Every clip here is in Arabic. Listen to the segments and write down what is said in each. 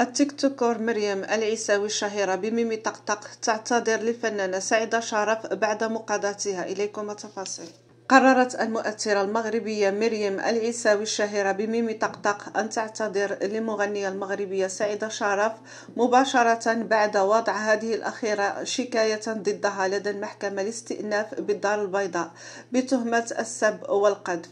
التيك توكر مريم العيساوي الشهيرة بميمي طقطق تعتذر للفنانة سعيدة شرف بعد مقاضاتها إليكم التفاصيل قررت المؤثرة المغربية مريم العيساوي الشهيرة بميمي طقطق أن تعتذر للمغنية المغربية سعيدة شرف مباشرة بعد وضع هذه الأخيرة شكاية ضدها لدى المحكمة لاستئناف بالدار البيضاء بتهمة السب والقذف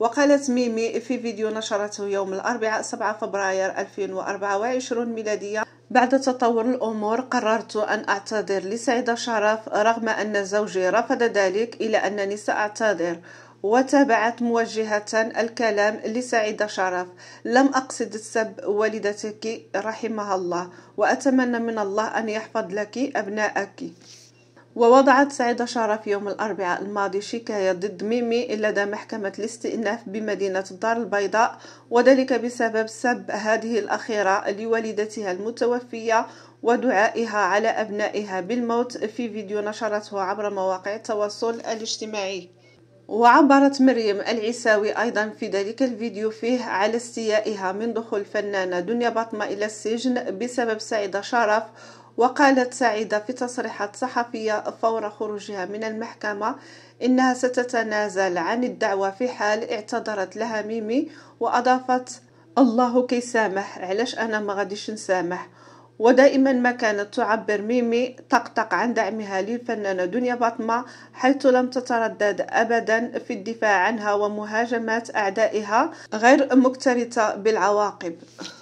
وقالت ميمي في فيديو نشرته يوم الأربعاء 7 فبراير 2024 ميلادية بعد تطور الأمور قررت أن أعتذر لسعيدة شرف رغم أن زوجي رفض ذلك إلا أنني سأعتذر وتابعت موجهة الكلام لسعيدة شرف لم أقصد السب والدتك رحمها الله وأتمنى من الله أن يحفظ لك أبناءك ووضعت سعيدة شرف يوم الأربعاء الماضي شكاية ضد ميمي لدى محكمة الاستئناف بمدينة الدار البيضاء وذلك بسبب سب هذه الأخيرة لوالدتها المتوفية ودعائها على أبنائها بالموت في فيديو نشرته عبر مواقع التواصل الاجتماعي وعبرت مريم العساوي أيضا في ذلك الفيديو فيه على استيائها من دخول الفنانة دنيا باطمة إلى السجن بسبب سعيدة شرف وقالت سعيدة في تصريحات صحفية فور خروجها من المحكمة إنها ستتنازل عن الدعوة في حال اعتذرت لها ميمي وأضافت الله كيسامح علاش أنا ما غاديش نسامح ودائما ما كانت تعبر ميمي تقطق عن دعمها للفنانة دنيا بطمة حيث لم تتردد أبدا في الدفاع عنها ومهاجمات أعدائها غير مكترثة بالعواقب